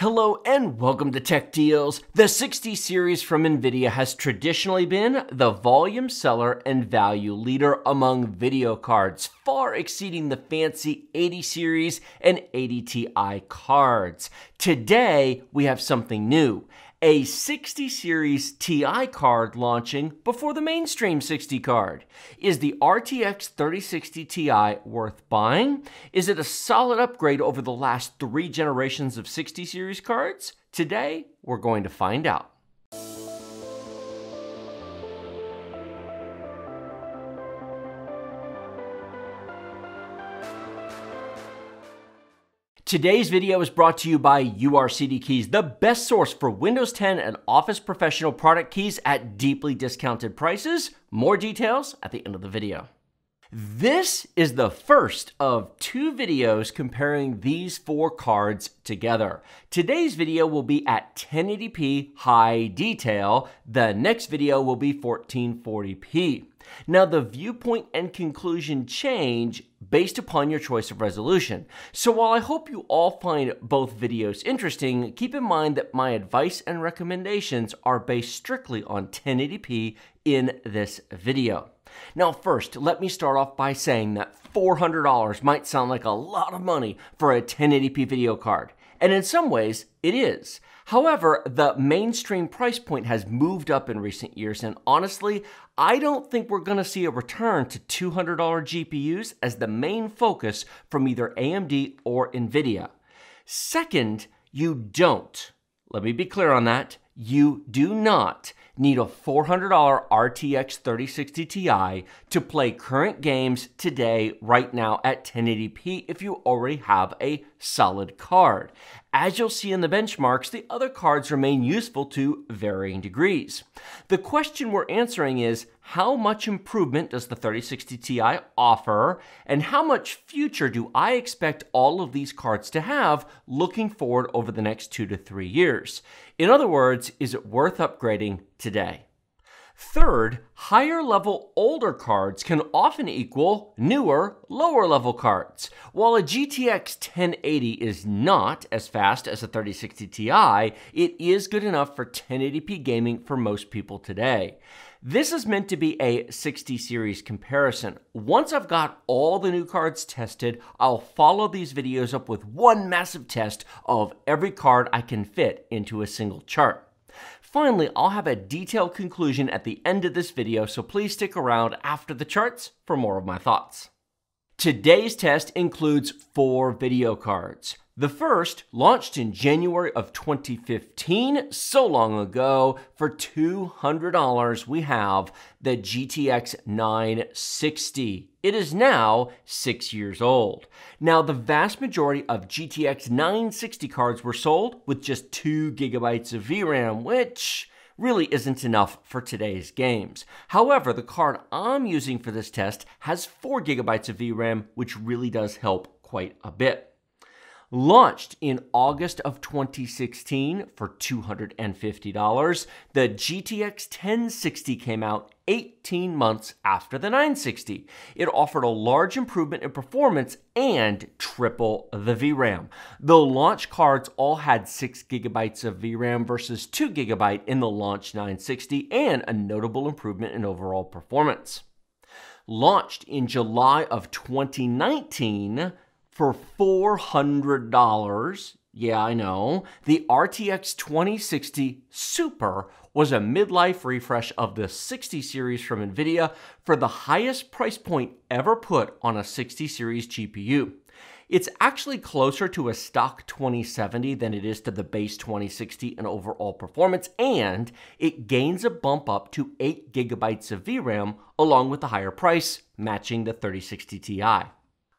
Hello and welcome to Tech Deals. The 60 series from NVIDIA has traditionally been the volume seller and value leader among video cards, far exceeding the fancy 80 series and 80 Ti cards. Today, we have something new a 60 series Ti card launching before the mainstream 60 card. Is the RTX 3060 Ti worth buying? Is it a solid upgrade over the last three generations of 60 series cards? Today, we're going to find out. Today's video is brought to you by URCD Keys, the best source for Windows 10 and Office Professional product keys at deeply discounted prices. More details at the end of the video. This is the first of two videos comparing these four cards together. Today's video will be at 1080p high detail. The next video will be 1440p. Now the viewpoint and conclusion change based upon your choice of resolution. So while I hope you all find both videos interesting, keep in mind that my advice and recommendations are based strictly on 1080p in this video. Now first, let me start off by saying that $400 might sound like a lot of money for a 1080p video card. And in some ways, it is. However, the mainstream price point has moved up in recent years, and honestly, I don't think we're going to see a return to $200 GPUs as the main focus from either AMD or NVIDIA. Second, you don't. Let me be clear on that. You do not need a $400 RTX 3060 Ti to play current games today, right now at 1080p if you already have a solid card. As you'll see in the benchmarks, the other cards remain useful to varying degrees. The question we're answering is, how much improvement does the 3060 Ti offer, and how much future do I expect all of these cards to have looking forward over the next two to three years? In other words, is it worth upgrading today? Third, higher level older cards can often equal newer, lower level cards. While a GTX 1080 is not as fast as a 3060 Ti, it is good enough for 1080p gaming for most people today. This is meant to be a 60 series comparison. Once I've got all the new cards tested, I'll follow these videos up with one massive test of every card I can fit into a single chart. Finally, I'll have a detailed conclusion at the end of this video, so please stick around after the charts for more of my thoughts. Today's test includes four video cards. The first launched in January of 2015, so long ago, for $200, we have the GTX 960. It is now six years old. Now, the vast majority of GTX 960 cards were sold with just two gigabytes of VRAM, which really isn't enough for today's games. However, the card I'm using for this test has 4 gigabytes of VRAM, which really does help quite a bit. Launched in August of 2016 for $250, the GTX 1060 came out 18 months after the 960. It offered a large improvement in performance and triple the VRAM. The launch cards all had 6 gigabytes of VRAM versus 2 gigabyte in the launch 960 and a notable improvement in overall performance. Launched in July of 2019, for $400. Yeah, I know. The RTX 2060 Super was a midlife refresh of the 60 series from NVIDIA for the highest price point ever put on a 60 series GPU. It's actually closer to a stock 2070 than it is to the base 2060 in overall performance, and it gains a bump up to 8 gigabytes of VRAM along with the higher price, matching the 3060 Ti.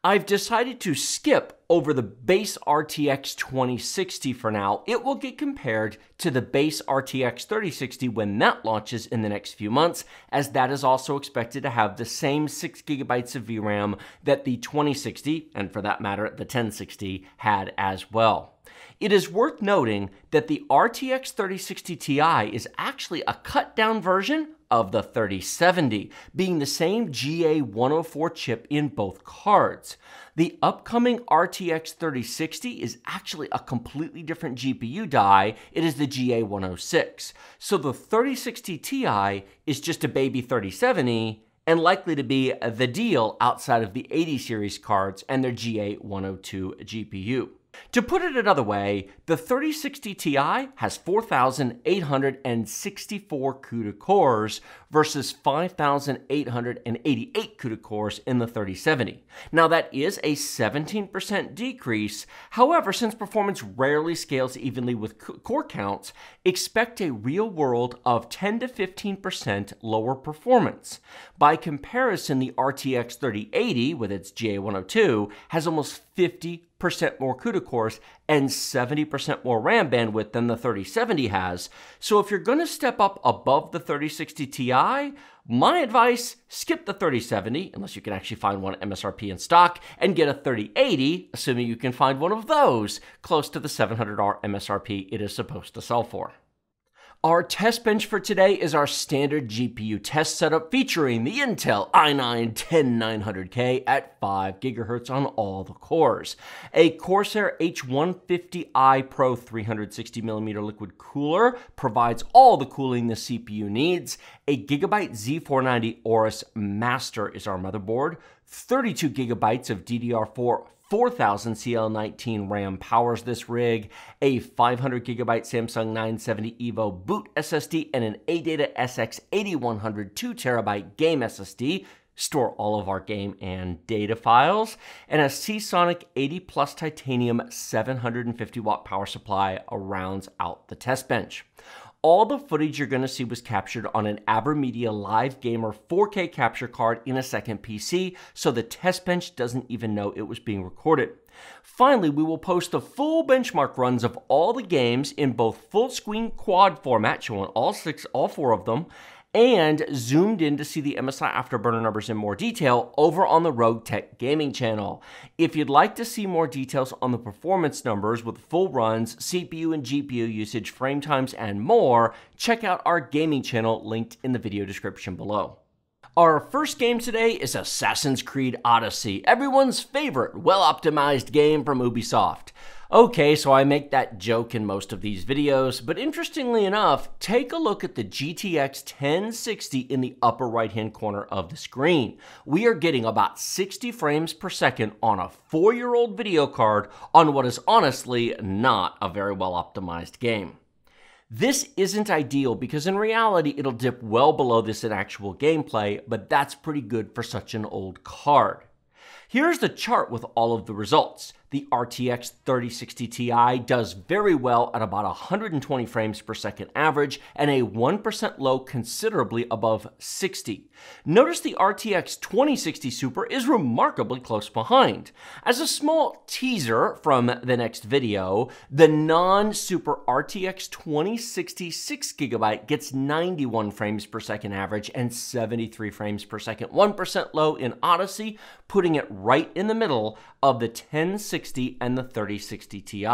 I've decided to skip over the base RTX 2060 for now. It will get compared to the base RTX 3060 when that launches in the next few months, as that is also expected to have the same 6 gigabytes of VRAM that the 2060, and for that matter, the 1060, had as well. It is worth noting that the RTX 3060 Ti is actually a cut down version of the 3070, being the same GA104 chip in both cards. The upcoming RTX 3060 is actually a completely different GPU die. It is the GA106. So the 3060 Ti is just a baby 3070 and likely to be the deal outside of the 80 series cards and their GA102 GPU. To put it another way, the 3060 Ti has 4,864 CUDA cores versus 5,888 CUDA cores in the 3070. Now that is a 17% decrease. However, since performance rarely scales evenly with core counts, expect a real world of 10 to 15% lower performance. By comparison, the RTX 3080 with its GA102 has almost 50 percent more CUDA cores and 70% more RAM bandwidth than the 3070 has. So if you're gonna step up above the 3060 Ti, my advice, skip the 3070, unless you can actually find one MSRP in stock, and get a 3080, assuming you can find one of those, close to the 700R MSRP it is supposed to sell for. Our test bench for today is our standard GPU test setup featuring the Intel i9-10900K at 5 GHz on all the cores, a Corsair H150i Pro 360mm liquid cooler provides all the cooling the CPU needs, a Gigabyte Z490 Aorus Master is our motherboard, 32 gigabytes of DDR4 4000 CL19 RAM powers this rig, a 500 gigabyte Samsung 970 EVO boot SSD, and an ADATA SX8100 2 terabyte game SSD store all of our game and data files, and a Seasonic 80 Plus Titanium 750 watt power supply rounds out the test bench. All the footage you're going to see was captured on an Avermedia Live Gamer 4K capture card in a second PC, so the test bench doesn't even know it was being recorded. Finally, we will post the full benchmark runs of all the games in both full screen quad format, showing all six, all four of them, and zoomed in to see the MSI afterburner numbers in more detail over on the Rogue Tech Gaming channel. If you'd like to see more details on the performance numbers with full runs, CPU and GPU usage, frame times, and more, check out our gaming channel linked in the video description below. Our first game today is Assassin's Creed Odyssey, everyone's favorite well-optimized game from Ubisoft. Okay, so I make that joke in most of these videos, but interestingly enough, take a look at the GTX 1060 in the upper right-hand corner of the screen. We are getting about 60 frames per second on a four-year-old video card on what is honestly not a very well-optimized game. This isn't ideal because in reality, it'll dip well below this in actual gameplay, but that's pretty good for such an old card. Here's the chart with all of the results the RTX 3060 Ti does very well at about 120 frames per second average and a 1% low considerably above 60. Notice the RTX 2060 Super is remarkably close behind. As a small teaser from the next video, the non-Super RTX 2060 6GB gets 91 frames per second average and 73 frames per second, 1% low in Odyssey, putting it right in the middle of the 1060 and the 3060 Ti.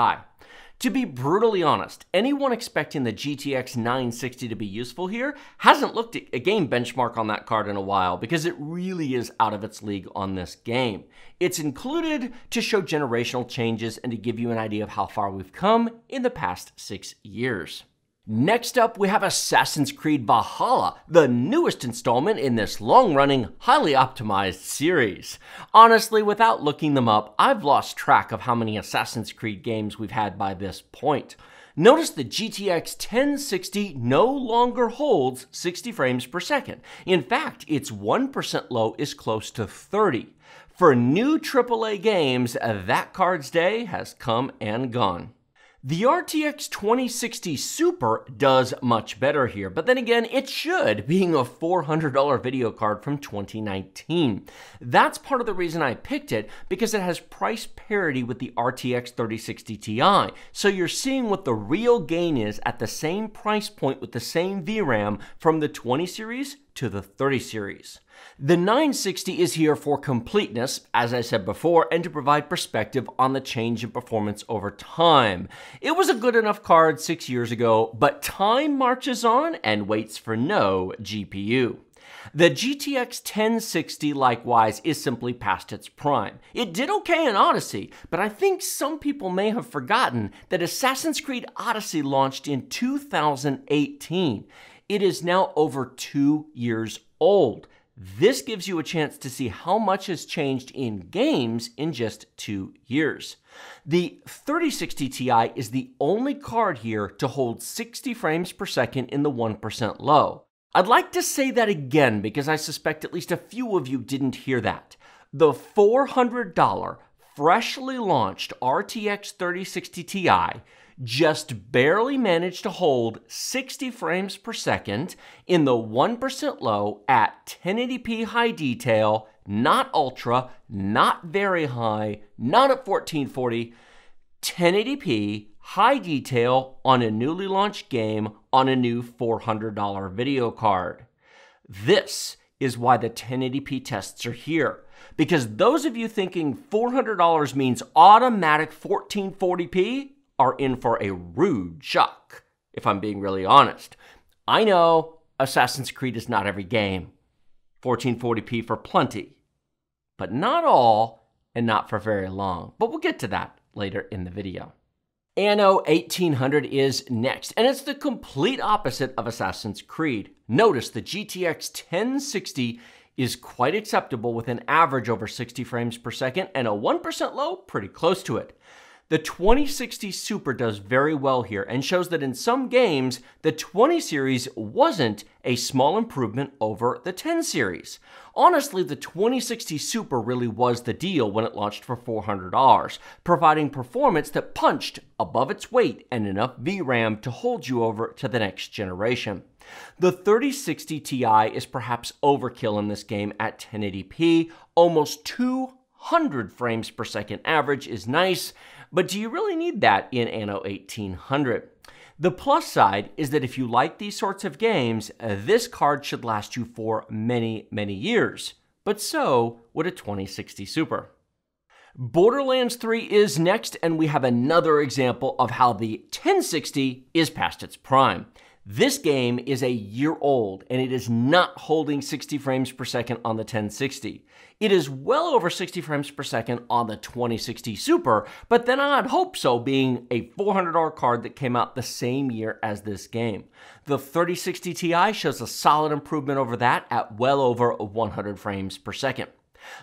To be brutally honest, anyone expecting the GTX 960 to be useful here hasn't looked at a game benchmark on that card in a while because it really is out of its league on this game. It's included to show generational changes and to give you an idea of how far we've come in the past six years. Next up, we have Assassin's Creed Valhalla, the newest installment in this long running, highly optimized series. Honestly, without looking them up, I've lost track of how many Assassin's Creed games we've had by this point. Notice the GTX 1060 no longer holds 60 frames per second. In fact, its 1% low is close to 30. For new AAA games, that card's day has come and gone. The RTX 2060 Super does much better here, but then again, it should, being a $400 video card from 2019. That's part of the reason I picked it, because it has price parity with the RTX 3060 Ti, so you're seeing what the real gain is at the same price point with the same VRAM from the 20 series to the 30 series. The 960 is here for completeness, as I said before, and to provide perspective on the change in performance over time. It was a good enough card six years ago, but time marches on and waits for no GPU. The GTX 1060 likewise is simply past its prime. It did okay in Odyssey, but I think some people may have forgotten that Assassin's Creed Odyssey launched in 2018. It is now over two years old. This gives you a chance to see how much has changed in games in just two years. The 3060 Ti is the only card here to hold 60 frames per second in the 1% low. I'd like to say that again because I suspect at least a few of you didn't hear that. The $400 freshly launched RTX 3060 Ti just barely managed to hold 60 frames per second in the 1% low at 1080p high detail, not ultra, not very high, not at 1440, 1080p high detail on a newly launched game on a new $400 video card. This is why the 1080p tests are here. Because those of you thinking $400 means automatic 1440p, are in for a rude shock, if I'm being really honest. I know Assassin's Creed is not every game. 1440p for plenty, but not all and not for very long. But we'll get to that later in the video. Anno 1800 is next, and it's the complete opposite of Assassin's Creed. Notice the GTX 1060 is quite acceptable with an average over 60 frames per second and a 1% low pretty close to it. The 2060 Super does very well here and shows that in some games, the 20 series wasn't a small improvement over the 10 series. Honestly, the 2060 Super really was the deal when it launched for $400, providing performance that punched above its weight and enough VRAM to hold you over to the next generation. The 3060 Ti is perhaps overkill in this game at 1080p, almost 200 frames per second average is nice, but do you really need that in Anno 1800? The plus side is that if you like these sorts of games, uh, this card should last you for many, many years. But so would a 2060 Super. Borderlands 3 is next, and we have another example of how the 1060 is past its prime. This game is a year old and it is not holding 60 frames per second on the 1060. It is well over 60 frames per second on the 2060 Super, but then I'd hope so, being a $400 card that came out the same year as this game. The 3060 Ti shows a solid improvement over that at well over 100 frames per second.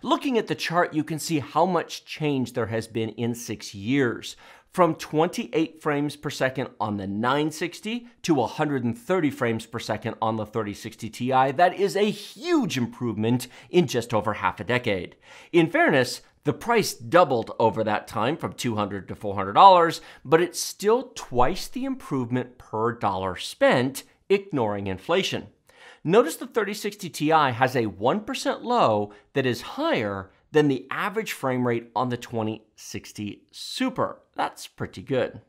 Looking at the chart, you can see how much change there has been in six years from 28 frames per second on the 960 to 130 frames per second on the 3060 Ti. That is a huge improvement in just over half a decade. In fairness, the price doubled over that time from $200 to $400, but it's still twice the improvement per dollar spent, ignoring inflation. Notice the 3060 Ti has a 1% low that is higher than the average frame rate on the 2060 Super that's pretty good.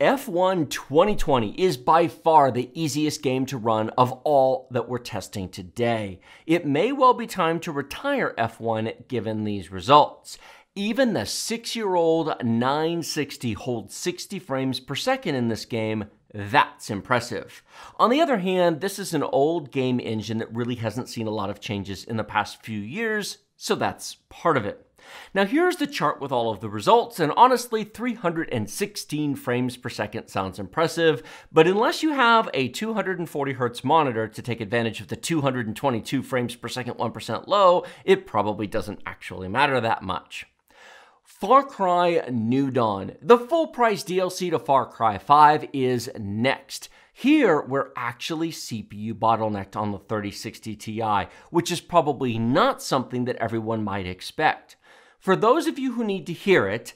F1 2020 is by far the easiest game to run of all that we're testing today. It may well be time to retire F1 given these results. Even the six year old 960 holds 60 frames per second in this game. That's impressive. On the other hand, this is an old game engine that really hasn't seen a lot of changes in the past few years, so that's part of it. Now here's the chart with all of the results, and honestly 316 frames per second sounds impressive, but unless you have a 240 Hz monitor to take advantage of the 222 frames per second 1% low, it probably doesn't actually matter that much. Far Cry New Dawn. The full price DLC to Far Cry 5 is next. Here, we're actually CPU bottlenecked on the 3060 Ti, which is probably not something that everyone might expect. For those of you who need to hear it,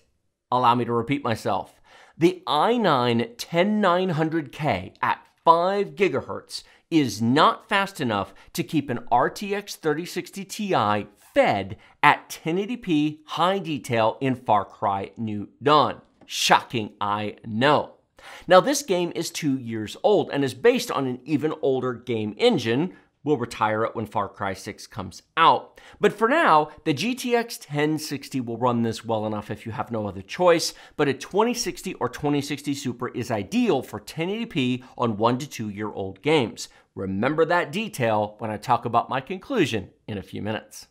allow me to repeat myself. The i9 10900K at 5 gigahertz is not fast enough to keep an RTX 3060 Ti fed at 1080p high detail in Far Cry New Dawn. Shocking, I know. Now, this game is two years old and is based on an even older game engine, We'll retire it when Far Cry 6 comes out. But for now, the GTX 1060 will run this well enough if you have no other choice, but a 2060 or 2060 Super is ideal for 1080p on one to two year old games. Remember that detail when I talk about my conclusion in a few minutes.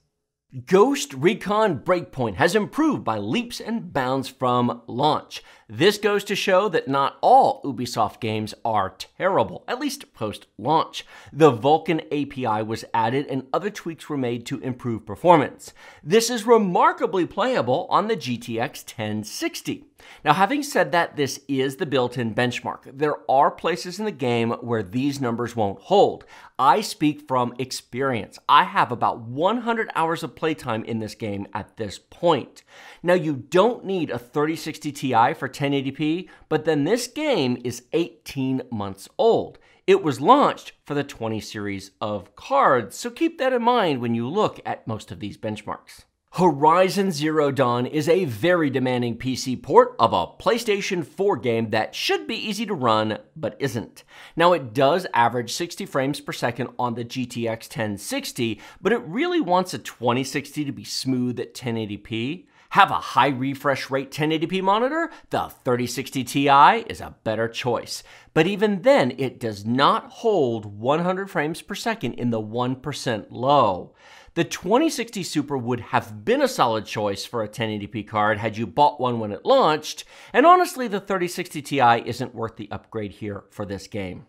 Ghost Recon Breakpoint has improved by leaps and bounds from launch. This goes to show that not all Ubisoft games are terrible, at least post launch. The Vulkan API was added and other tweaks were made to improve performance. This is remarkably playable on the GTX 1060. Now, having said that, this is the built in benchmark. There are places in the game where these numbers won't hold. I speak from experience. I have about 100 hours of playtime in this game at this point. Now, you don't need a 3060 Ti for 1080p, but then this game is 18 months old. It was launched for the 20 series of cards, so keep that in mind when you look at most of these benchmarks. Horizon Zero Dawn is a very demanding PC port of a PlayStation 4 game that should be easy to run, but isn't. Now it does average 60 frames per second on the GTX 1060, but it really wants a 2060 to be smooth at 1080p. Have a high refresh rate 1080p monitor? The 3060 Ti is a better choice. But even then, it does not hold 100 frames per second in the 1% low. The 2060 Super would have been a solid choice for a 1080p card had you bought one when it launched, and honestly, the 3060 Ti isn't worth the upgrade here for this game.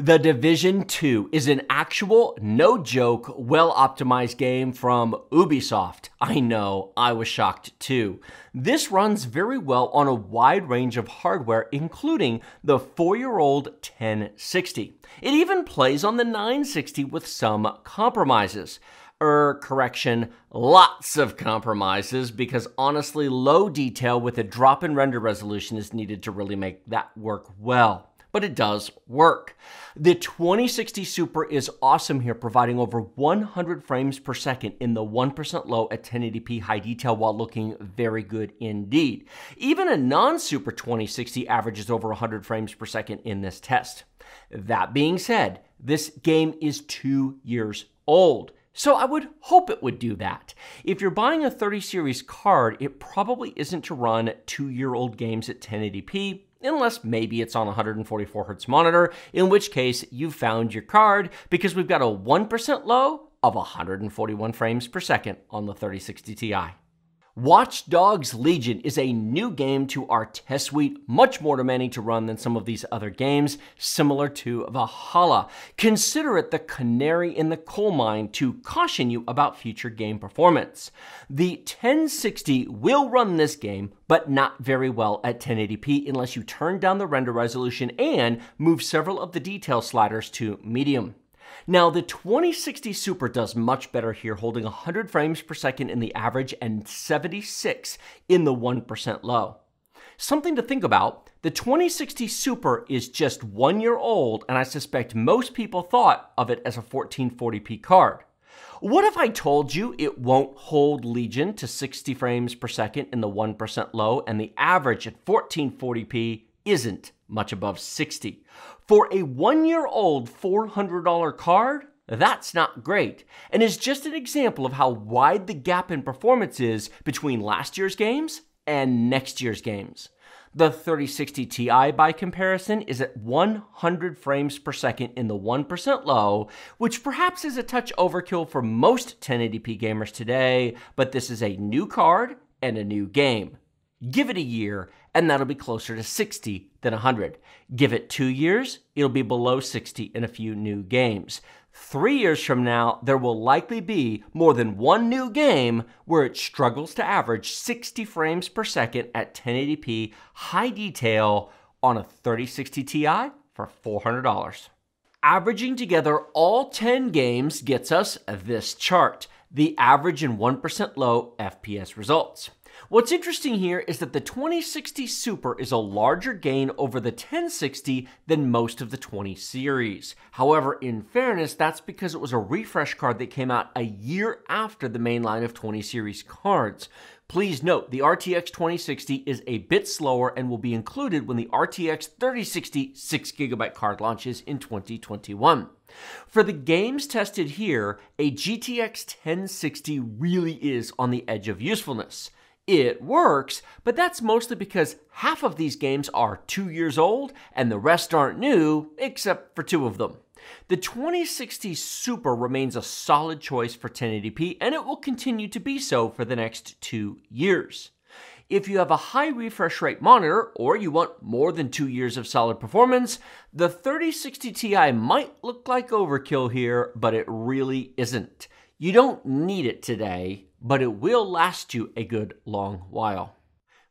The Division 2 is an actual, no joke, well optimized game from Ubisoft. I know, I was shocked too. This runs very well on a wide range of hardware, including the 4 year old 1060. It even plays on the 960 with some compromises er, correction, lots of compromises because honestly, low detail with a drop in render resolution is needed to really make that work well but it does work. The 2060 Super is awesome here, providing over 100 frames per second in the 1% low at 1080p high detail while looking very good indeed. Even a non-Super 2060 averages over 100 frames per second in this test. That being said, this game is two years old. So I would hope it would do that. If you're buying a 30 series card, it probably isn't to run two year old games at 1080p, unless maybe it's on a 144 hz monitor, in which case you've found your card because we've got a 1% low of 141 frames per second on the 3060 Ti. Watch Dogs Legion is a new game to our test suite, much more demanding to run than some of these other games, similar to Valhalla. Consider it the canary in the coal mine to caution you about future game performance. The 1060 will run this game, but not very well at 1080p unless you turn down the render resolution and move several of the detail sliders to medium. Now, the 2060 Super does much better here, holding 100 frames per second in the average and 76 in the 1% low. Something to think about, the 2060 Super is just one year old, and I suspect most people thought of it as a 1440p card. What if I told you it won't hold Legion to 60 frames per second in the 1% low and the average at 1440p isn't much above 60. For a one year old $400 card, that's not great, and is just an example of how wide the gap in performance is between last year's games and next year's games. The 3060 Ti, by comparison, is at 100 frames per second in the 1% low, which perhaps is a touch overkill for most 1080p gamers today, but this is a new card and a new game. Give it a year, and that'll be closer to 60 than 100. Give it two years, it'll be below 60 in a few new games. Three years from now, there will likely be more than one new game where it struggles to average 60 frames per second at 1080p high detail on a 3060 Ti for $400. Averaging together all 10 games gets us this chart the average and 1% low FPS results. What's interesting here is that the 2060 Super is a larger gain over the 1060 than most of the 20 series. However, in fairness, that's because it was a refresh card that came out a year after the main line of 20 series cards. Please note, the RTX 2060 is a bit slower and will be included when the RTX 3060 6GB card launches in 2021. For the games tested here, a GTX 1060 really is on the edge of usefulness it works, but that's mostly because half of these games are two years old and the rest aren't new, except for two of them. The 2060 Super remains a solid choice for 1080p, and it will continue to be so for the next two years. If you have a high refresh rate monitor, or you want more than two years of solid performance, the 3060 Ti might look like overkill here, but it really isn't. You don't need it today, but it will last you a good long while.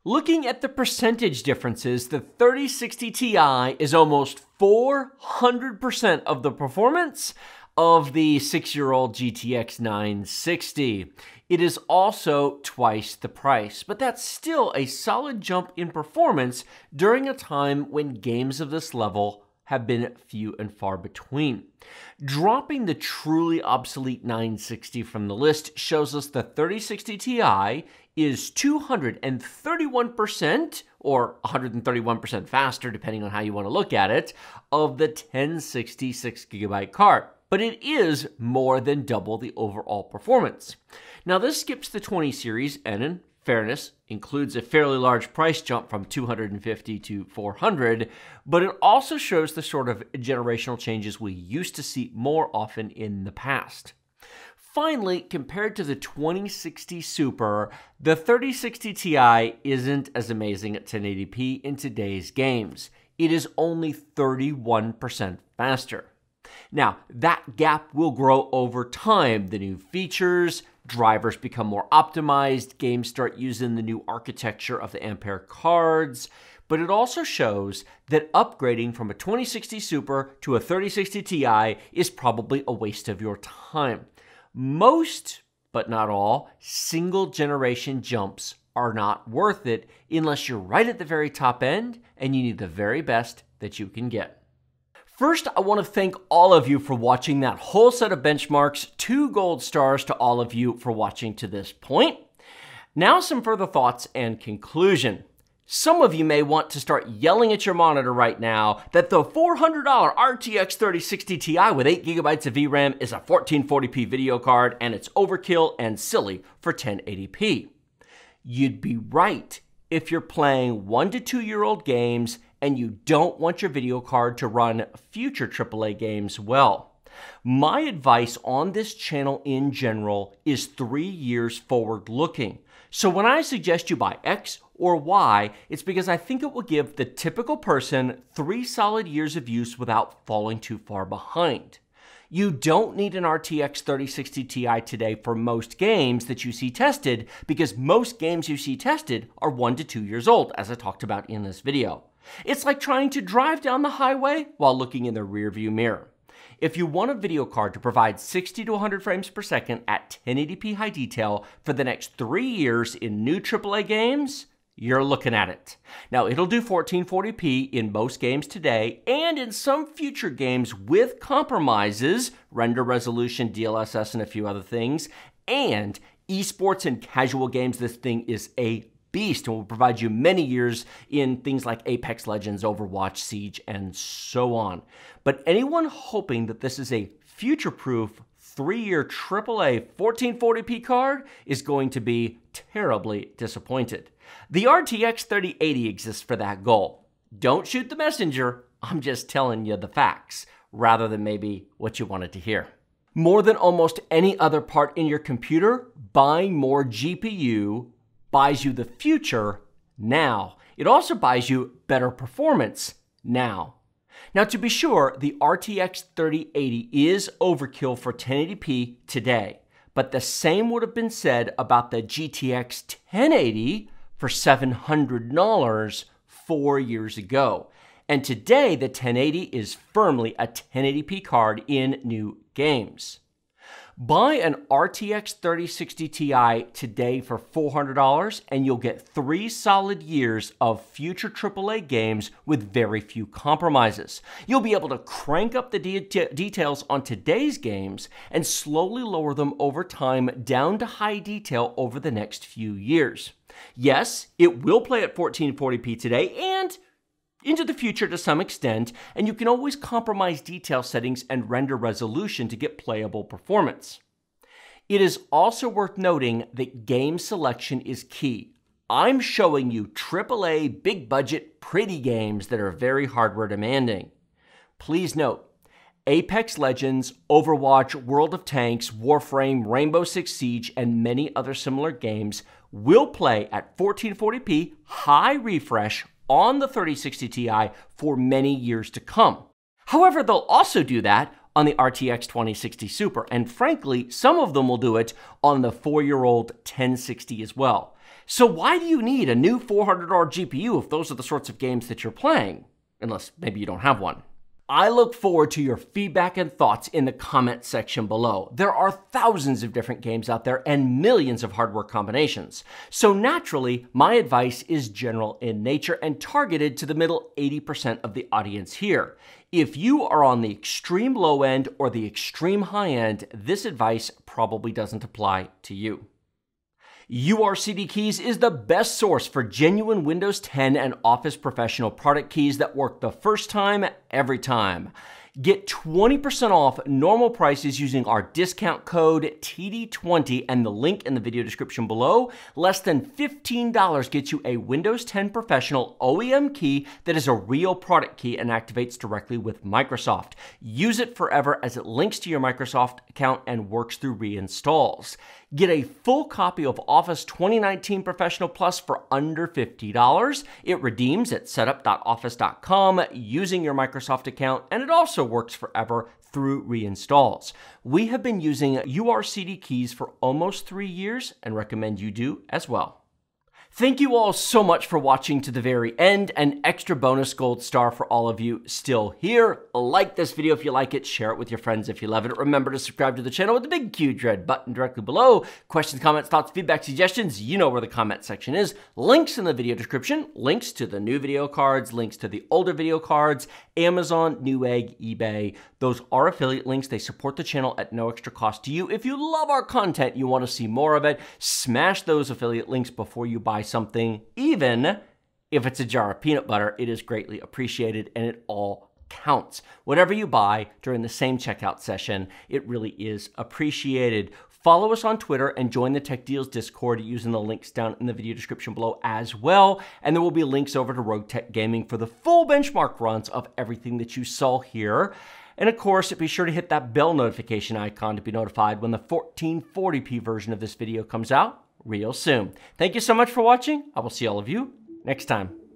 Looking at the percentage differences, the 3060 Ti is almost 400% of the performance of the six-year-old GTX 960. It is also twice the price, but that's still a solid jump in performance during a time when games of this level have been few and far between. Dropping the truly obsolete 960 from the list shows us the 3060 Ti is 231% or 131% faster, depending on how you want to look at it, of the 1066 gb card but it is more than double the overall performance. Now, this skips the 20 series and in fairness, includes a fairly large price jump from 250 to 400, but it also shows the sort of generational changes we used to see more often in the past. Finally, compared to the 2060 Super, the 3060 Ti isn't as amazing at 1080p in today's games. It is only 31% faster. Now, that gap will grow over time. The new features, drivers become more optimized, games start using the new architecture of the Ampere cards, but it also shows that upgrading from a 2060 Super to a 3060 Ti is probably a waste of your time. Most, but not all, single generation jumps are not worth it unless you're right at the very top end and you need the very best that you can get. First, I want to thank all of you for watching that whole set of benchmarks. Two gold stars to all of you for watching to this point. Now, some further thoughts and conclusion. Some of you may want to start yelling at your monitor right now that the $400 RTX 3060 Ti with 8GB of VRAM is a 1440p video card and it's overkill and silly for 1080p. You'd be right if you're playing one to two year old games and you don't want your video card to run future AAA games well. My advice on this channel in general is three years forward looking. So when I suggest you buy X or Y, it's because I think it will give the typical person three solid years of use without falling too far behind. You don't need an RTX 3060 Ti today for most games that you see tested because most games you see tested are one to two years old, as I talked about in this video. It's like trying to drive down the highway while looking in the rearview mirror. If you want a video card to provide 60 to 100 frames per second at 1080p high detail for the next three years in new AAA games, you're looking at it. Now, it'll do 1440p in most games today and in some future games with compromises, render resolution, DLSS, and a few other things. And esports and casual games, this thing is a beast. and will provide you many years in things like Apex Legends, Overwatch, Siege, and so on. But anyone hoping that this is a future proof, three year AAA 1440p card is going to be terribly disappointed. The RTX 3080 exists for that goal. Don't shoot the messenger, I'm just telling you the facts, rather than maybe what you wanted to hear. More than almost any other part in your computer, buying more GPU buys you the future now. It also buys you better performance now. Now, to be sure, the RTX 3080 is overkill for 1080p today, but the same would have been said about the GTX 1080 for $700 four years ago. And today, the 1080 is firmly a 1080p card in new games. Buy an RTX 3060 Ti today for $400 and you'll get three solid years of future AAA games with very few compromises. You'll be able to crank up the de details on today's games and slowly lower them over time down to high detail over the next few years. Yes, it will play at 1440p today and into the future to some extent, and you can always compromise detail settings and render resolution to get playable performance. It is also worth noting that game selection is key. I'm showing you AAA big budget pretty games that are very hardware demanding. Please note, Apex Legends, Overwatch, World of Tanks, Warframe, Rainbow Six Siege, and many other similar games will play at 1440p high refresh on the 3060 Ti for many years to come. However, they'll also do that on the RTX 2060 Super, and frankly, some of them will do it on the four-year-old 1060 as well. So why do you need a new 400R GPU if those are the sorts of games that you're playing? Unless maybe you don't have one. I look forward to your feedback and thoughts in the comment section below. There are thousands of different games out there and millions of hardware combinations. So naturally, my advice is general in nature and targeted to the middle 80% of the audience here. If you are on the extreme low end or the extreme high end, this advice probably doesn't apply to you. URCD Keys is the best source for genuine Windows 10 and Office Professional product keys that work the first time, every time. Get 20% off normal prices using our discount code TD20 and the link in the video description below. Less than $15 gets you a Windows 10 Professional OEM key that is a real product key and activates directly with Microsoft. Use it forever as it links to your Microsoft account and works through reinstalls. Get a full copy of Office 2019 Professional Plus for under $50. It redeems at setup.office.com using your Microsoft account and it also works forever through reinstalls. We have been using URCD keys for almost three years and recommend you do as well. Thank you all so much for watching to the very end. An extra bonus gold star for all of you still here. Like this video if you like it. Share it with your friends if you love it. Remember to subscribe to the channel with the big huge red button directly below. Questions, comments, thoughts, feedback, suggestions, you know where the comment section is. Links in the video description. Links to the new video cards, links to the older video cards, Amazon, Newegg, eBay. Those are affiliate links. They support the channel at no extra cost to you. If you love our content, you want to see more of it, smash those affiliate links before you buy something, even if it's a jar of peanut butter, it is greatly appreciated and it all counts. Whatever you buy during the same checkout session, it really is appreciated. Follow us on Twitter and join the Tech Deals Discord using the links down in the video description below as well. And there will be links over to Rogue Tech Gaming for the full benchmark runs of everything that you saw here. And of course, be sure to hit that bell notification icon to be notified when the 1440p version of this video comes out real soon. Thank you so much for watching. I will see all of you next time.